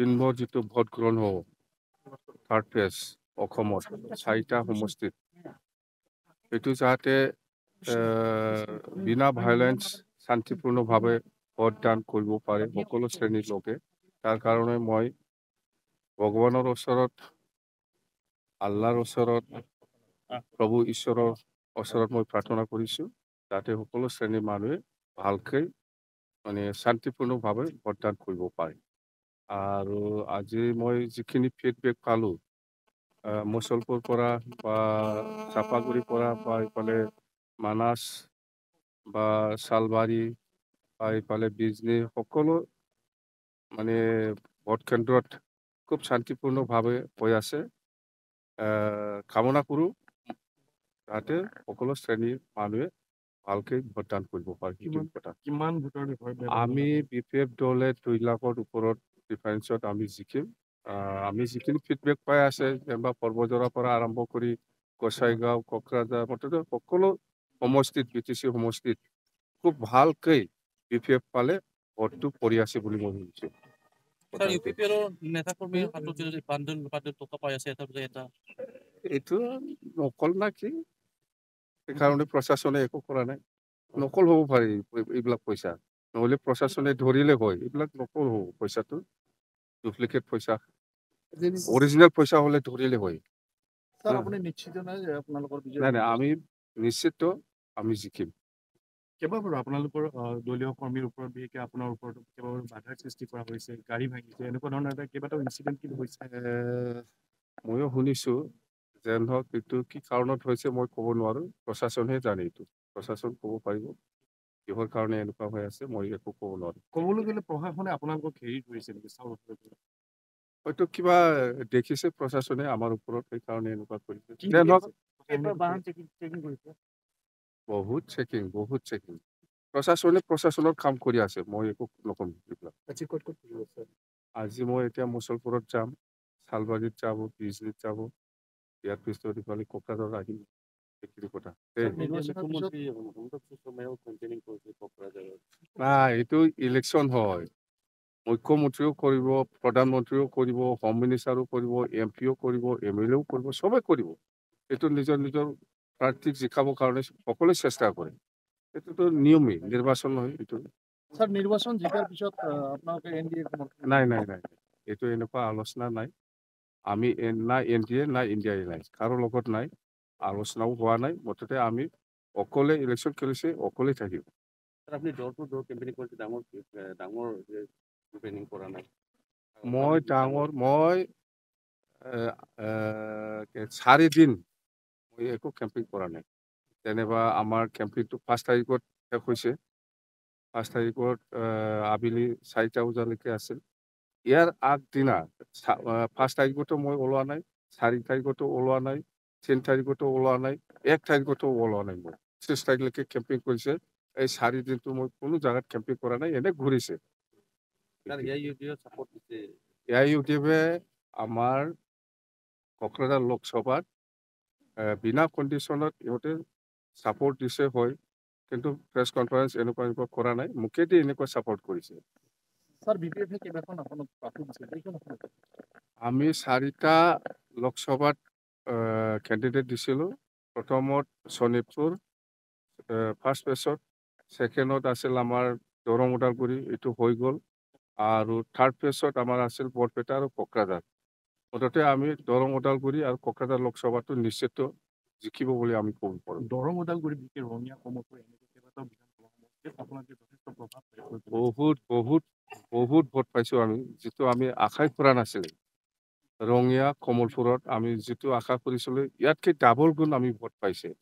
দিনভৰ যিটো ভোট গ্ৰহণ হ'ব থাৰ্ড ফেজ অসমত চাৰিটা সমষ্টিত সেইটো যাতে বিনা ভাইলেঞ্চ শান্তিপূৰ্ণভাৱে ভোটদান কৰিব পাৰে সকলো শ্ৰেণীৰ লোকে তাৰ কাৰণে মই ভগৱানৰ ওচৰত আল্লাৰ ওচৰত প্ৰভু ঈশ্বৰৰ ওচৰত মই প্ৰাৰ্থনা কৰিছোঁ যাতে সকলো শ্ৰেণীৰ মানুহে ভালকৈ মানে শান্তিপূৰ্ণভাৱে ভোটদান কৰিব পাৰে আৰু আজি মই যিখিনি ফিডবেক পালোঁ মচলপুৰ পৰা বা চাপাগুৰিৰ পৰা বা ইফালে মানাছ বা চালবাৰী বা ইফালে বিজনী সকলো মানে ভোটকেন্দ্ৰত খুব শান্তিপূৰ্ণভাৱে হৈ আছে কামনা কৰোঁ যাতে সকলো শ্ৰেণীৰ মানুহে ভালকৈ ভোটদান কৰিব পাৰে কিমান ভোটাৰ আমি বি পি এফ দলে দুই লাখৰ ওপৰত ডিফেন্সত আমি জিকিম আমি যিখিনি ফিডবেক পাই আছে যেনিবা পৰ্বজৰাৰ পৰা আৰম্ভ কৰি গোসাইগাঁও কোকৰাঝাৰ মুঠতে সকলো সমষ্টিত বি টি চি সমষ্টিত খুব ভালকৈ বি পি এফ পালে ভোটটো পৰি আছে বুলি মই শুনিছোঁ এইটো নকল কি সেইকাৰণে প্ৰশাসনে একো কৰা নাই নকল হ'ব পাৰি এইবিলাক পইচা নহ'লে প্ৰশাসনে ধৰিলে হয় এইবিলাক নকল হ'ব পইচাটো ডুপ্লিকেট পইচা অৰিজিনেল পইচা হ'লে ধৰিলে হয় আমি নিশ্চিত আমি জিকিম কেইবাবাৰো আপোনালোকৰ দলীয় কৰ্মীৰ ওপৰত বিশেষকে আপোনাৰ ওপৰত কেইবাবাৰো বাধাৰ সৃষ্টি কৰা হৈছে গাড়ী ভাঙিছে এনেকুৱা ধৰণৰ কেইবাটাও ইঞ্চিডেণ্ট কিন্তু হৈছে ময়ো শুনিছোঁ যেন ধৰক এইটো কি কাৰণত হৈছে মই ক'ব নোৱাৰো প্ৰশাসনহে জানে এইটো প্ৰশাসন ক'ব পাৰিব কিহৰ কাৰণে এনেকুৱা হৈ আছে মই একো ক'ব নোৱাৰোঁ ক'বলৈ গ'লে প্ৰশাসনে আপোনালোকক হেৰি ধৰিছে নেকি চাউলৰ হয়তো কিবা দেখিছে প্ৰশাসনে আমাৰ ওপৰত সেইকাৰণে এনেকুৱা কৰিছে বহুত চেকিং বহুত চেকিং প্ৰশাসনে প্ৰশাসনৰ কাম কৰি আছে মই একো নকম আজি মই এতিয়া মুছলপুৰত যাম চালবাগীত যাব বিজনীত যাব ইয়াৰ পিছত ইফালে কোকৰাজত আহিম নাই এইটো ইলেকশ্যন হয় মুখ্যমন্ত্ৰীও কৰিব প্ৰধানমন্ত্ৰীও কৰিব হোম মিনিষ্টাৰো কৰিব এম পিও কৰিব এম এল এও কৰিব চবে কৰিব এইটো নিজৰ নিজৰ প্ৰাৰ্থীক জিকাবৰ কাৰণে সকলোৱে চেষ্টা কৰে এইটোতো নিয়মেই নিৰ্বাচন হয় এইটো নিৰ্বাচন জিকাৰ পিছত নাই নাই নাই এইটো এনেকুৱা আলোচনা নাই আমি নাই এন ডি এ নাই ইণ্ডিয়া এলাইন্স কাৰো লগত নাই আলোচনাও হোৱা নাই মুঠতে আমি অকলে ইলেকশ্যন খেলিছে অকলেই থাকিম মই ডাঙৰ মই চাৰিদিন মই একো কেম্পিং কৰা নাই যেনিবা আমাৰ কেম্পিংটো পাঁচ তাৰিখত শেষ হৈছে পাঁচ তাৰিখত আবেলি চাৰিটা বজালৈকে আছিল ইয়াৰ আগদিনা পাঁচ তাৰিখতো মই ওলোৱা নাই চাৰি তাৰিখতো ওলোৱা নাই তিন তাৰিখতো ওলোৱা নাই এক তাৰিখতো ওলোৱা নাই মই ত্ৰিছ তাৰিখলৈকে কেম্পিং কৰিছে এই চাৰিদিনটো মই কোনো জেগাত কেম্পিং কৰা নাই এনেই ঘূৰিছে এ আই ইউ ডি এফে আমাৰ কক্ৰাঝাৰ লোকসভাত বিনা কণ্ডিশ্যনত ইহঁতে ছাপৰ্ট দিছে হয় কিন্তু প্ৰেছ কনফাৰেঞ্চ এনেকুৱা এনেকুৱা কৰা নাই মোকেদি এনেকুৱা ছাপৰ্ট কৰিছে আমি চাৰিটা লোকসভাত কেণ্ডিডেট দিছিলোঁ প্ৰথমত শোণিতপুৰ ফাৰ্ষ্ট পেছত ছেকেণ্ডত আছিল আমাৰ দৰং ওদালগুৰি এইটো হৈ গ'ল আৰু থাৰ্ড পেছত আমাৰ আছিল বৰপেটা আৰু কোকৰাঝাৰ মুঠতে আমি দৰং ওদালগুৰি আৰু কোকৰাঝাৰ লোকসভাটো নিশ্চিত জিকিব বুলি আমি ক'ব পাৰোঁ দৰং ওদালগুৰি বহুত বহুত বহুত ভোট পাইছোঁ আমি যিটো আমি আশাই কৰা নাছিলোঁ ৰঙীয়া কমলপুৰত আমি যিটো আশা কৰিছিলোঁ ইয়াতকৈ ডাবল গুণ আমি ভোট পাইছে